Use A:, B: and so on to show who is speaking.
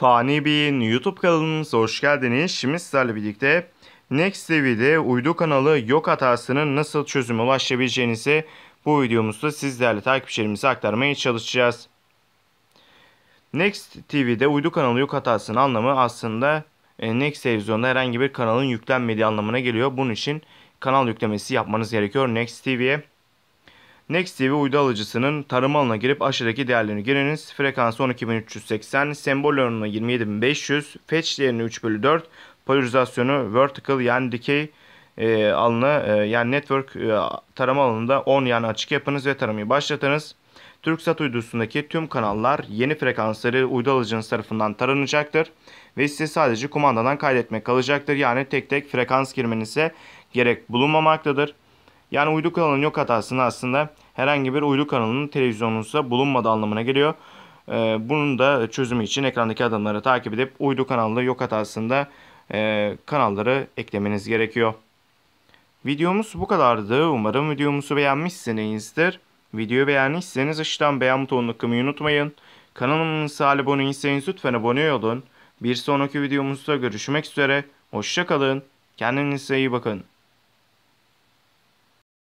A: Fani Bey'in YouTube kanalımıza hoş geldiniz. Şimdi sizlerle birlikte Next TV'de uydu kanalı yok hatasının nasıl çözüme ulaşabileceğinizi bu videomuzda sizlerle takipçilerimize aktarmaya çalışacağız. Next TV'de uydu kanalı yok hatasının anlamı aslında e, Next televizyonda herhangi bir kanalın yüklenmediği anlamına geliyor. Bunun için kanal yüklemesi yapmanız gerekiyor Next TV'ye. Next TV uydu alıcısının tarım alanına girip aşağıdaki değerlerini giriniz. Frekansı 12380, sembol oranına 27500, fetch değerini 3 bölü 4, polarizasyonu vertical yani dikey e, alanı e, yani network e, tarama alanında 10 yani açık yapınız ve taramayı başlatınız. TürkSat uydusundaki tüm kanallar yeni frekansları uydu alıcınız tarafından taranacaktır ve size sadece kumandadan kaydetmek kalacaktır. Yani tek tek frekans girmenize gerek bulunmamaktadır. Yani uydu kanalının yok hatasını aslında herhangi bir uydu kanalının televizyonunuzda bulunmadığı anlamına geliyor. Ee, bunun da çözümü için ekrandaki adımları takip edip uydu kanallı yok hatasında e, kanalları eklemeniz gerekiyor. Videomuz bu kadardı. Umarım videomuzu beğenmişsinizdir. Videoyu beğendiyseniz aşağıdan beğen butonunu tıklamayı unutmayın. Kanalımıza abone değilseniz lütfen abone olun. Bir sonraki videomuzda görüşmek üzere. Hoşçakalın. Kendinize iyi bakın.